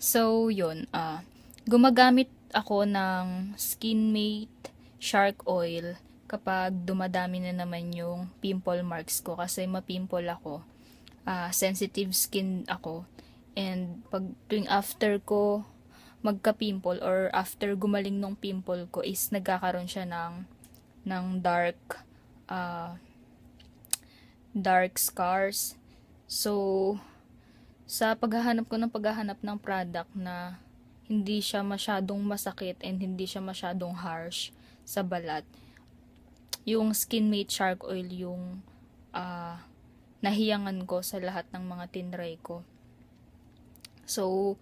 So, yun. Uh, gumagamit ako ng Skinmate Shark Oil kapag dumadami na naman yung pimple marks ko kasi ma-pimple ako. Uh, sensitive skin ako. And pag tuwing after ko magka-pimple or after gumaling nung pimple ko is nagkakaroon siya ng ng dark uh, dark scars. So, sa paghahanap ko ng paghahanap ng product na hindi siya masyadong masakit and hindi siya masyadong harsh sa balat. Yung Skinmate Shark Oil yung uh, nahiyangan ko sa lahat ng mga tinray ko. So,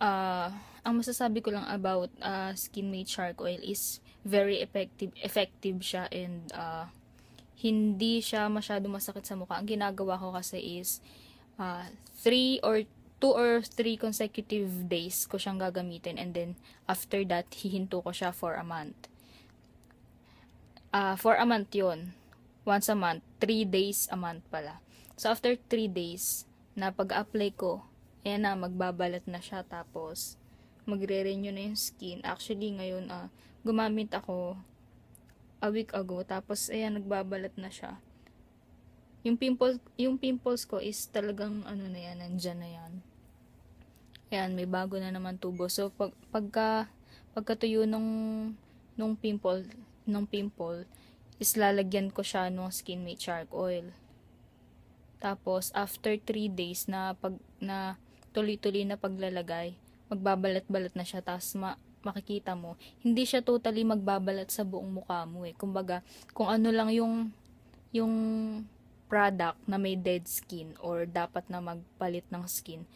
uh, ang masasabi ko lang about uh, Skinmate Shark Oil is very effective, effective siya and uh, hindi siya masyado masakit sa mukha. Ang ginagawa ko kasi is uh, three or two or three consecutive days ko siyang gagamitin and then after that hihinto ko siya for a month. Uh, for a month 'yon. Once a month, three days a month pala. So after three days na pag-apply ko, ayan na magbabalat na siya tapos magre-renew na yung skin. Actually ngayon uh, gumamit ako a week ago tapos ayan nagbabalat na siya. Yung pimples, yung pimples ko is talagang ano na yan, nandiyan na yan. Ayan, may bago na naman tubo. So pag pagka pagkatuyo nung nung pimple, nung pimple is lalagyan ko siya ng skinmate shark oil. Tapos after 3 days na pag na tuloy-tuloy na paglalagay, magbabalat-balat na siya tapos ma, makikita mo, hindi siya totally magbabalat sa buong mukha mo eh. Kumbaga, kung ano lang yung yung product na may dead skin or dapat na magpalit ng skin,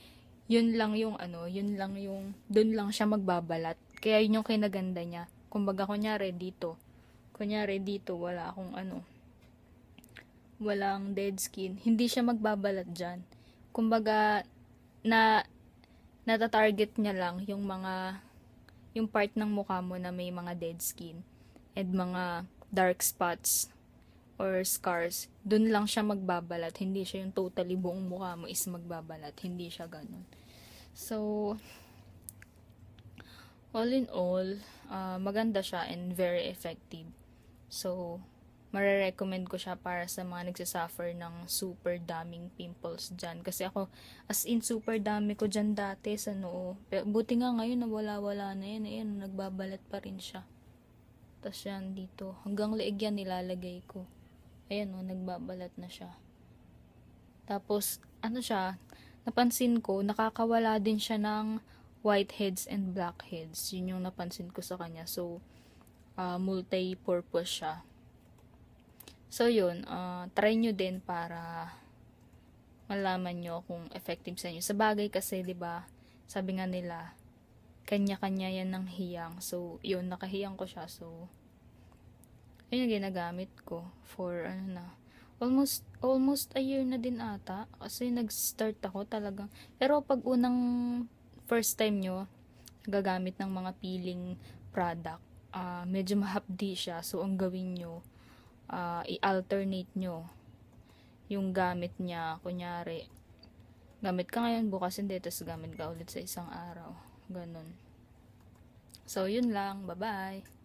yun lang yung ano, yun lang yung, dun lang siya magbabalat. Kaya yun yung kinaganda niya. Kumbaga, kunyari dito, kunyari dito, wala akong ano, walang dead skin, hindi siya magbabalat dyan. Kumbaga, na, natatarget niya lang yung mga, yung part ng mukha mo na may mga dead skin and mga dark spots or scars, dun lang siya magbabalat. Hindi siya yung totally buong mukha mo is magbabalat. Hindi siya ganun. So, all in all, uh, maganda siya and very effective. So, marerecommend ko siya para sa mga nagsasuffer ng super daming pimples dyan. Kasi ako, as in, super dami ko dyan dati sa noo. Pero, buti nga ngayon, nawala-wala na yan. Ayan, eh, nagbabalat pa rin siya. Tapos yan dito. Hanggang leeg yan nilalagay ko. Ayan o, oh, nagbabalat na siya. Tapos, ano siya, napansin ko, nakakawala din siya ng whiteheads and blackheads. Yun yung napansin ko sa kanya. So, uh, multi-purpose siya. So, yun, uh, try nyo din para malaman nyo kung effective sa inyo. Sa bagay kasi, ba diba, sabi nga nila, kanya-kanya yan ng hiyang. So, yun, nakahiyang ko siya. So, yun yung ginagamit ko for ano na almost almost a year na din ata kasi nag-start ako talaga pero pag unang first time nyo gagamit ng mga peeling product uh, medyo mahapdi siya so ang gawin nyo uh, i-alternate nyo yung gamit niya kunyari gamit ka ngayon bukas hindi tapos gamit ka ulit sa isang araw ganun so yun lang bye bye